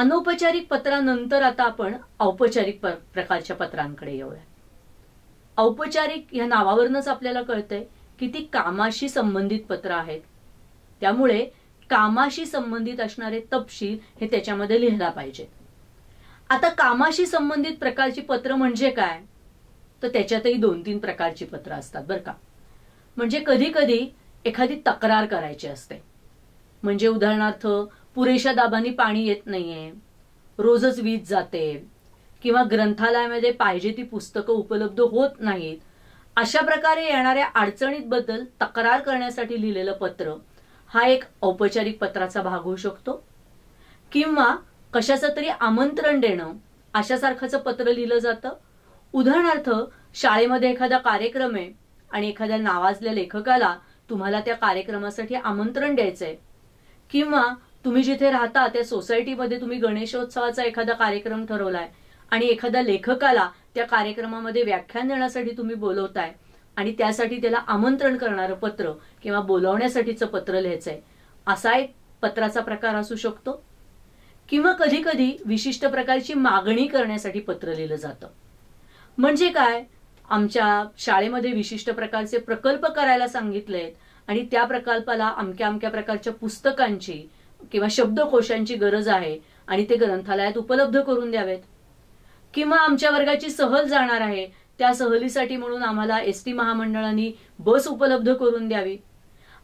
अनौपचारिक पत्रानंतर आता आपण औपचारिक प्रकारच्या पत्रांकडे येऊया औपचारिक या नावावरूनच आपल्याला कळतंय की ती कामाशी संबंधित पत्र आहेत त्यामुळे कामाशी संबंधित असणारे तपशील हे त्याच्यामध्ये लिहिला पाहिजे आता कामाशी संबंधित प्रकारची पत्र म्हणजे काय तर त्याच्यातही दोन तीन प्रकारची पत्र असतात बरं का म्हणजे कधी कधी एखादी तक्रार करायची असते म्हणजे उदाहरणार्थ पुरेशा दाबाने पाणी येत नाहीये रोजच वीज जाते किंवा ग्रंथालयामध्ये पाहिजे ती पुस्तकं उपलब्ध होत नाहीत अशा प्रकारे येणाऱ्या बद्दल तक्रार करण्यासाठी लिहिलेलं पत्र हा एक औपचारिक पत्राचा भाग होऊ शकतो किंवा कशाचं तरी आमंत्रण देणं अशासारखंच पत्र लिहिलं जातं उदाहरणार्थ शाळेमध्ये एखादा कार्यक्रम आहे आणि एखाद्या नावाजल्या लेखकाला तुम्हाला त्या कार्यक्रमासाठी आमंत्रण द्यायचंय किंवा तुम्ही जिथे राहता त्या सोसायटीमध्ये तुम्ही गणेशोत्सवाचा एखादा कार्यक्रम ठरवलाय आणि एखाद्या लेखकाला त्या कार्यक्रमामध्ये व्याख्यान देण्यासाठी तुम्ही बोलवताय आणि त्यासाठी त्याला आमंत्रण करणारं पत्र किंवा बोलवण्यासाठीचं पत्र लिहायचंय असा एक पत्राचा प्रकार असू शकतो किंवा कधी कधी विशिष्ट प्रकारची मागणी करण्यासाठी पत्र लिहिलं जातं म्हणजे काय आमच्या शाळेमध्ये विशिष्ट प्रकारचे प्रकल्प करायला सांगितलेत आणि त्या प्रकल्पाला अमक्या अमक्या प्रकारच्या पुस्तकांची किंवा शब्दकोशांची गरज आहे आणि ते ग्रंथालयात उपलब्ध करून द्यावेत किंवा आमच्या वर्गाची सहल जाणार आहे त्या सहलीसाठी म्हणून आम्हाला एस टी महामंडळांनी बस उपलब्ध करून द्यावी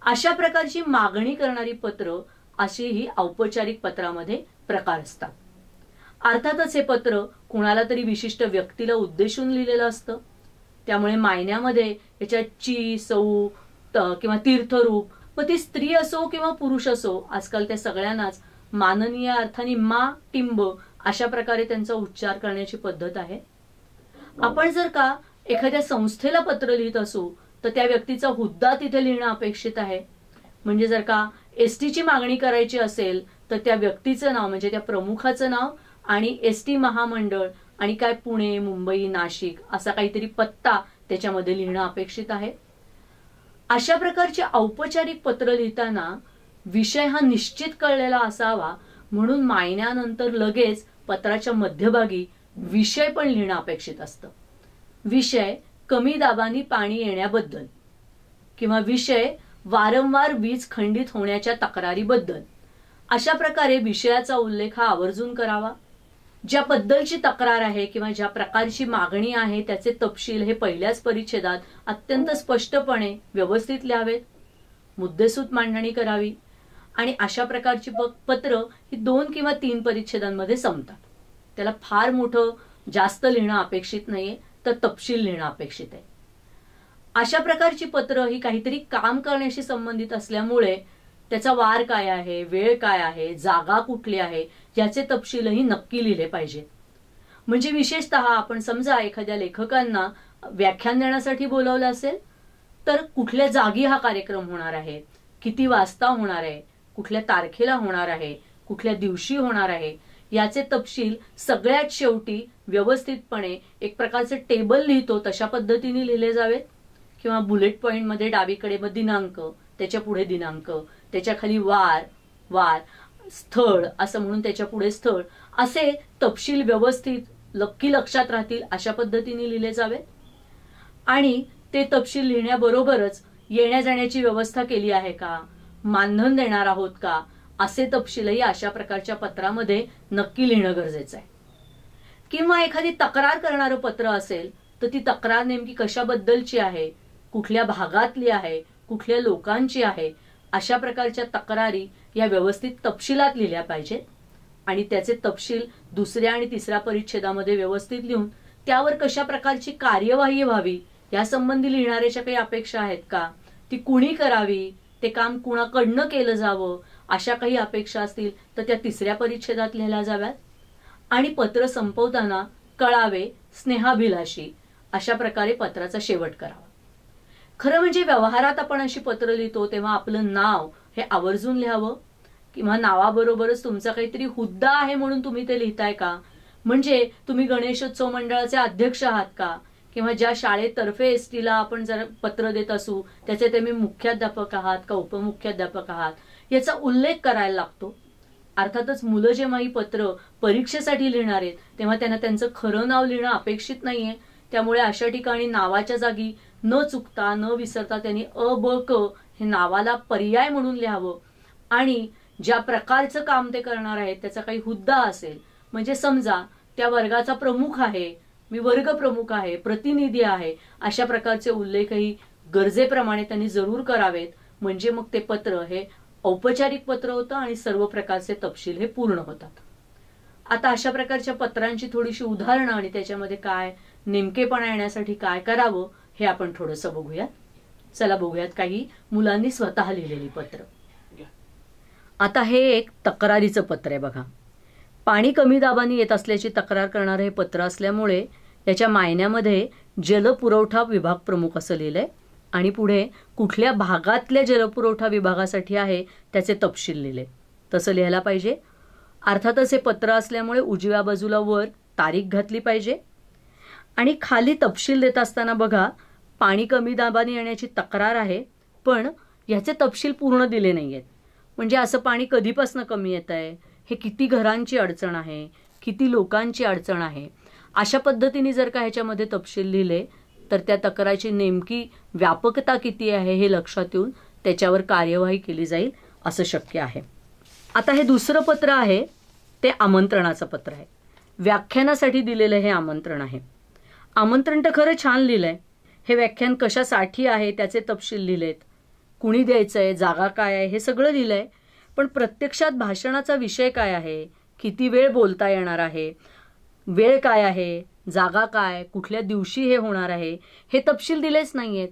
अशा प्रकारची मागणी करणारी पत्र अशी ही औपचारिक पत्रामध्ये प्रकार असतात अर्थातच हे पत्र कुणाला तरी विशिष्ट व्यक्तीला उद्देशून लिहिलेलं असतं त्यामुळे मायन्यामध्ये याच्यात ची सौ किंवा तीर्थरूप मग ती स्त्री असो किंवा पुरुष असो आजकाल त्या सगळ्यांनाच माननीय अर्थाने मा टिंब अशा प्रकारे त्यांचा उच्चार करण्याची पद्धत आहे आपण जर का एखाद्या संस्थेला पत्र लिहित असू तर त्या व्यक्तीचा हुद्दा तिथे लिहिणं अपेक्षित आहे म्हणजे जर का एसटीची मागणी करायची असेल तर त्या व्यक्तीचं नाव म्हणजे त्या प्रमुखाचं नाव आणि एसटी महामंडळ आणि काय पुणे मुंबई नाशिक असा काहीतरी पत्ता त्याच्यामध्ये लिहिणं अपेक्षित आहे अशा प्रकारचे औपचारिक पत्र लिहिताना विषय हा निश्चित कळलेला असावा म्हणून मायण्यानंतर लगेच पत्राच्या मध्यभागी विषय पण लिहिणं अपेक्षित असतं विषय कमी दाबानी पाणी येण्याबद्दल किंवा विषय वारंवार वीज खंडित होण्याच्या तक्रारीबद्दल अशा प्रकारे विषयाचा उल्लेख हा आवर्जून करावा ज्या बद्दलची तक्रार आहे किंवा ज्या प्रकारची मागणी आहे त्याचे तपशील हे पहिल्याच परिच्छेदात अत्यंत स्पष्टपणे व्यवस्थित लिहावेत मुद्देसूद मांडणी करावी आणि अशा प्रकारची पत्र ही दोन किंवा तीन परिच्छेदांमध्ये संपतात त्याला फार मोठं जास्त लिहिणं अपेक्षित नाहीये तर तपशील लिहिणं अपेक्षित आहे अशा प्रकारची पत्र ही काहीतरी काम करण्याशी संबंधित असल्यामुळे त्याचा वार काय आहे वेळ काय आहे जागा कुठली आहे याचे तपशीलही नक्की लिहिले पाहिजे म्हणजे विशेषतः आपण समजा एखाद्या लेखकांना व्याख्यान देण्यासाठी बोलवलं असेल तर कुठल्या जागी हा कार्यक्रम होणार आहे किती वाजता होणार आहे कुठल्या तारखेला होणार आहे कुठल्या दिवशी होणार आहे याचे तपशील सगळ्यात शेवटी व्यवस्थितपणे एक प्रकारचे टेबल लिहितो तशा पद्धतीने लिहिले जावेत किंवा बुलेट पॉईंटमध्ये डावीकडे मग दिनांक त्याच्या पुढे दिनांक त्याच्या खाली वार वार स्थळ असं म्हणून त्याच्या पुढे स्थळ असे तपशील व्यवस्थित नक्की लक्षात राहतील अशा पद्धतीने लिहिले जावे आणि ते तपशील लिहिण्याबरोबरच येण्या जाण्याची व्यवस्था केली आहे का मानधन देणार आहोत का असे तपशीलही अशा प्रकारच्या पत्रामध्ये नक्की लिहिणं गरजेचं आहे किंवा एखादी तक्रार करणारं पत्र असेल तर ती तक्रार नेमकी कशाबद्दलची आहे कुठल्या भागातली आहे कुठल्या लोकांची आहे अशा प्रकारच्या तक्रारी या व्यवस्थित तपशिलात लिहिल्या पाहिजेत आणि त्याचे तपशील दुसऱ्या आणि तिसऱ्या परिच्छेदामध्ये व्यवस्थित लिहून त्यावर कशा प्रकारची कार्यवाही व्हावी यासंबंधी लिहिणाऱ्याच्या काही अपेक्षा आहेत का ती कुणी करावी ते काम कुणाकडनं केलं जावं अशा काही अपेक्षा असतील तर त्या तिसऱ्या परिच्छेदात लिहिल्या जाव्यात आणि पत्र संपवताना कळावे स्नेहाभिलाषी अशा प्रकारे पत्राचा शेवट करावा खरं म्हणजे व्यवहारात आपण अशी पत्र लिहितो तेव्हा आपलं नाव हे आवर्जून लिहावं किंवा नावाबरोबरच तुमचा काहीतरी हुद्दा आहे म्हणून तुम्ही ते लिहिताय का म्हणजे तुम्ही गणेशोत्सव मंडळाचे अध्यक्ष आहात का किंवा ज्या शाळेतर्फे एस टीला आपण जर पत्र देत असू त्याचे तुम्ही मुख्याध्यापक आहात का उपमुख्याध्यापक आहात याचा उल्लेख करायला लागतो अर्थातच मुलं जेव्हा ही पत्र परीक्षेसाठी लिहिणार आहेत तेव्हा त्यांना त्यांचं खरं नाव लिहिणं अपेक्षित नाहीये त्यामुळे अशा ठिकाणी नावाच्या जागी न चुकता न विसरता त्यांनी अ ब क हे नावाला पर्याय म्हणून लिहावं आणि ज्या प्रकारचं काम ते करणार आहेत त्याचा काही हुद्दा असेल म्हणजे समजा त्या वर्गाचा प्रमुख आहे मी वर्ग प्रमुख आहे प्रतिनिधी आहे अशा प्रकारचे उल्लेखही गरजेप्रमाणे त्यांनी जरूर करावेत म्हणजे मग ते पत्र हे औपचारिक पत्र होतं आणि सर्व प्रकारचे तपशील हे पूर्ण होतात आता अशा प्रकारच्या पत्रांची थोडीशी उदाहरणं आणि त्याच्यामध्ये काय नेमकेपणा येण्यासाठी काय करावं हे आपण थोडस बघूयात चला बघूयात काही मुलांनी स्वतः लिहिलेली पत्र आता हे एक तक्रारीचं पत्र आहे बघा पाणी कमी दाबाने येत असल्याची तक्रार करणारं हे पत्र असल्यामुळे त्याच्या मायन्यामध्ये जलपुरवठा विभाग प्रमुख असं लिहिलं आहे आणि पुढे कुठल्या भागातल्या जलपुरवठा विभागासाठी आहे त्याचे तपशील लिहिले तसं लिहायला पाहिजे अर्थातच हे पत्र असल्यामुळे उजव्या बाजूला वर तारीख घातली पाहिजे आणि खाली तपशील देत असताना बघा पाणी कमी दाबाने येण्याची तक्रार आहे पण ह्याचे तपशील पूर्ण दिले नाही आहेत म्हणजे असं पाणी कधीपासून कमी येत आहे हे किती घरांची अडचण आहे किती लोकांची अडचण आहे अशा पद्धतीने जर का ह्याच्यामध्ये तपशील लिहिले तर त्या तक्रारची नेमकी व्यापकता किती आहे हे लक्षात येऊन त्याच्यावर कार्यवाही केली जाईल असं शक्य आहे आता हे दुसरं पत्र आहे ते आमंत्रणाचं पत्र आहे व्याख्यानासाठी दिलेलं हे आमंत्रण आहे आमंत्रण तर खरं छान लिहिलंय हे व्याख्यान कशासाठी आहे त्याचे तपशील लिहिलेत कुणी द्यायचं आहे जागा काय आहे हे सगळं लिहिलंय पण प्रत्यक्षात भाषणाचा विषय काय आहे किती वेळ बोलता येणार आहे वेळ काय आहे जागा काय कुठल्या दिवशी हे होणार आहे हे तपशील दिलेच नाही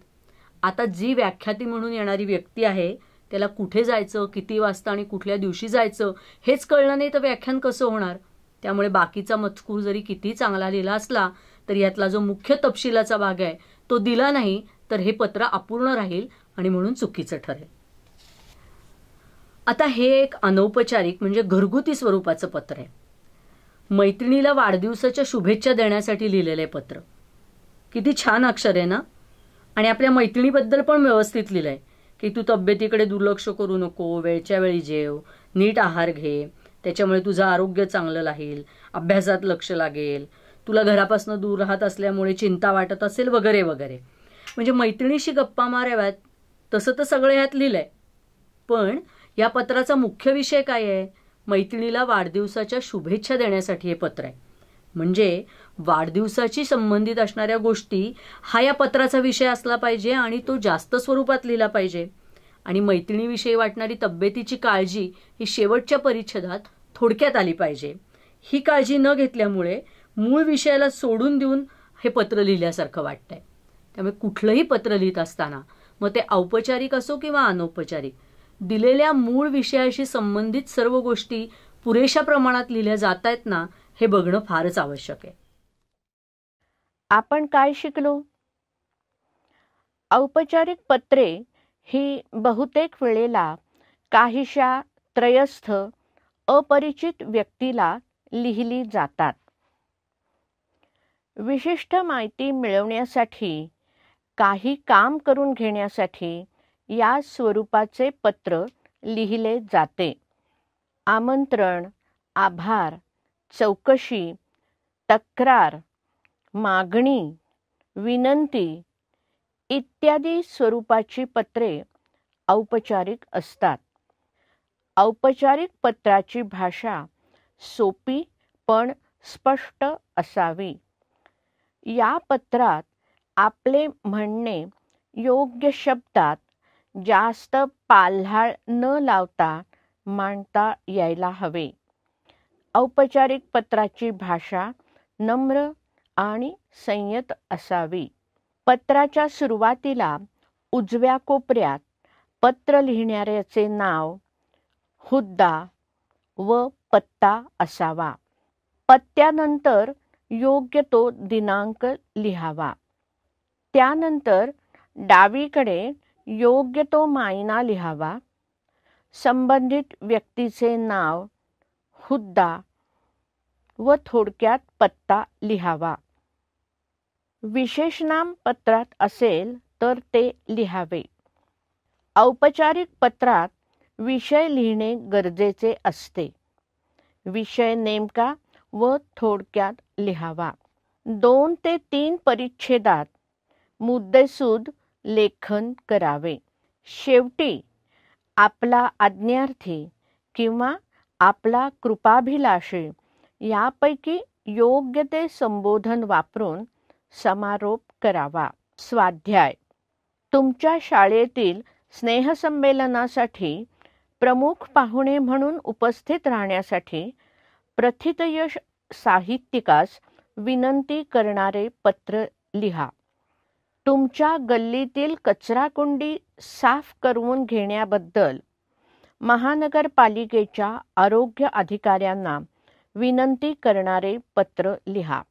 आता जी व्याख्याती म्हणून येणारी व्यक्ती आहे त्याला कुठे जायचं किती वाजता आणि कुठल्या दिवशी जायचं हेच कळलं नाही तर व्याख्यान कसं होणार त्यामुळे बाकीचा मजकूर जरी किती चांगला लिहिला असला तर यातला जो मुख्य तपशिलाचा भाग आहे तो दिला नाही तर हे पत्र अपूर्ण राहील आणि म्हणून चुकीचं ठरेल आता हे एक अनौपचारिक म्हणजे घरगुती स्वरूपाचं पत्र आहे मैत्रिणीला वाढदिवसाच्या शुभेच्छा देण्यासाठी लिहिलेलं आहे पत्र किती छान अक्षर आहे ना आणि आपल्या मैत्रिणीबद्दल पण व्यवस्थित लिहिलं आहे की तू तब्येतीकडे दुर्लक्ष करू नको वेळच्या वेळी जेव नीट आहार घे त्याच्यामुळे तुझं आरोग्य चांगलं राहील अभ्यासात लक्ष लागेल तुला घरापासून दूर राहत असल्यामुळे चिंता वाटत असेल वगैरे वगैरे म्हणजे मैत्रिणीशी गप्पा माराव्यात तसं तर सगळं ह्यात लिहिलं आहे पण या पत्राचा मुख्य विषय काय आहे मैत्रिणीला वाढदिवसाच्या शुभेच्छा देण्यासाठी हे पत्र आहे म्हणजे वाढदिवसाशी संबंधित असणाऱ्या गोष्टी हा या पत्राचा विषय असला पाहिजे आणि तो जास्त स्वरूपात लिहिला पाहिजे आणि मैत्रिणीविषयी वाटणारी तब्येतीची काळजी ही शेवटच्या परिच्छेदात थोडक्यात आली पाहिजे ही काळजी न घेतल्यामुळे मूळ विषयाला सोडून देऊन हे पत्र लिहिल्यासारखं वाटतंय त्यामुळे कुठलंही पत्र लिहित असताना मग ते औपचारिक असो किंवा अनौपचारिक दिलेल्या मूळ विषयाशी संबंधित सर्व गोष्टी पुरेशा प्रमाणात लिहिल्या जात आहेत ना हे बघणं फारच आवश्यक आहे आपण काय शिकलो औपचारिक पत्रे ही बहुतेक वेळेला काहीशा त्रयस्थ अपरिचित व्यक्तीला लिहिली जातात विशिष्ट माहिती मिळवण्यासाठी काही काम करून घेण्यासाठी या स्वरूपाचे पत्र लिहिले जाते आमंत्रण आभार चौकशी तक्रार मागणी विनंती इत्यादी स्वरूपाची पत्रे औपचारिक असतात औपचारिक पत्राची भाषा सोपी पण स्पष्ट असावी या पत्रात आपले म्हणणे योग्य शब्दात जास्त पाल्हाळ न लावता मांडता यायला हवे औपचारिक पत्राची भाषा नम्र आणि संयत असावी पत्राच्या सुरुवातीला उजव्या कोपऱ्यात पत्र लिहिणाऱ्याचे नाव हुद्दा व पत्ता असावा पत्त्यानंतर योग्य तो दिनांक लिहावा त्यानंतर डावीकडे योग्य तो मायना लिहावा संबंधित व्यक्तीचे नाव हुद्दा व थोडक्यात पत्ता लिहावा नाम पत्रात असेल तर ते लिहावे औपचारिक पत्रात विषय लिहिणे गरजेचे असते विषय नेमका व थोडक्यात लिहावा दोन ते तीन परिच्छेदात मुद्देसूद लेखन करावे शेवटी आपला आज्ञार्थी किंवा आपला कृपाभिलाषे यापैकी योग्य ते संबोधन वापरून समारोप करावा स्वाध्याय तुमच्या शाळेतील स्नेहसंमेलनासाठी प्रमुख पाहुणे म्हणून उपस्थित राहण्यासाठी प्रथितयश साहित्यिकास विनंती करणारे पत्र लिहा तुमच्या गल्लीतील कचराकुंडी साफ करून घेण्याबद्दल महानगरपालिकेच्या आरोग्य अधिकाऱ्यांना विनंती करणारे पत्र लिहा